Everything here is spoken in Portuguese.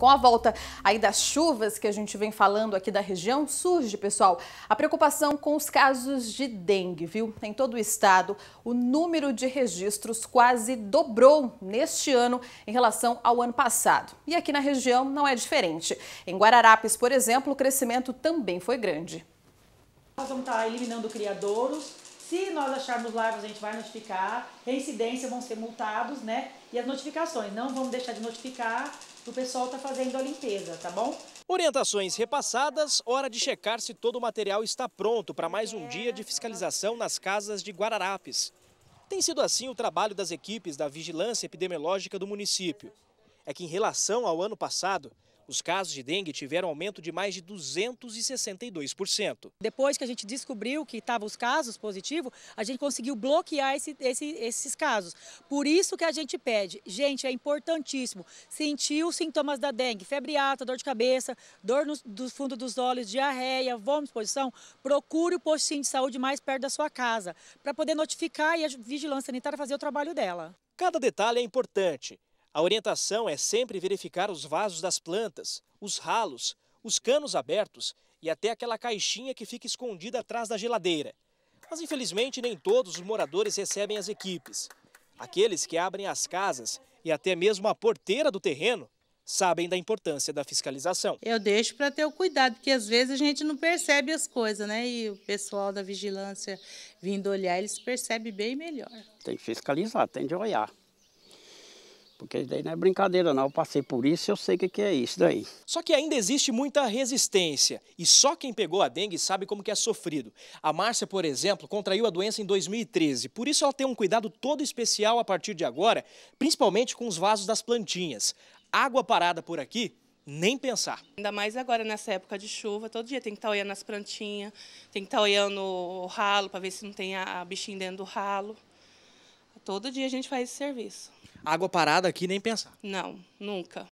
Com a volta aí das chuvas que a gente vem falando aqui da região, surge, pessoal, a preocupação com os casos de dengue, viu? Em todo o estado, o número de registros quase dobrou neste ano em relação ao ano passado. E aqui na região não é diferente. Em Guararapes, por exemplo, o crescimento também foi grande. Nós vamos estar eliminando criadouros, se nós acharmos lagos, a gente vai notificar. Reincidência vão ser multados, né? E as notificações, não vamos deixar de notificar. O pessoal está fazendo a limpeza, tá bom? Orientações repassadas, hora de checar se todo o material está pronto para mais um dia de fiscalização nas casas de Guararapes. Tem sido assim o trabalho das equipes da Vigilância Epidemiológica do município. É que em relação ao ano passado, os casos de dengue tiveram aumento de mais de 262%. Depois que a gente descobriu que estavam os casos positivos, a gente conseguiu bloquear esse, esse, esses casos. Por isso que a gente pede, gente, é importantíssimo sentir os sintomas da dengue, febre alta, dor de cabeça, dor no do fundo dos olhos, diarreia, vômito, exposição, procure o postinho de saúde mais perto da sua casa, para poder notificar e a vigilância sanitária fazer o trabalho dela. Cada detalhe é importante a orientação é sempre verificar os vasos das plantas, os ralos, os canos abertos e até aquela caixinha que fica escondida atrás da geladeira. Mas infelizmente nem todos os moradores recebem as equipes. Aqueles que abrem as casas e até mesmo a porteira do terreno sabem da importância da fiscalização. Eu deixo para ter o cuidado, porque às vezes a gente não percebe as coisas, né? E o pessoal da vigilância vindo olhar, eles percebem bem melhor. Tem que fiscalizar, tem de olhar. Porque isso daí não é brincadeira não, eu passei por isso e eu sei o que, que é isso daí. Só que ainda existe muita resistência e só quem pegou a dengue sabe como que é sofrido. A Márcia, por exemplo, contraiu a doença em 2013, por isso ela tem um cuidado todo especial a partir de agora, principalmente com os vasos das plantinhas. Água parada por aqui nem pensar. Ainda mais agora nessa época de chuva, todo dia tem que estar olhando as plantinhas, tem que estar olhando o ralo para ver se não tem a bichinha dentro do ralo. Todo dia a gente faz esse serviço. Água parada aqui nem pensar. Não, nunca.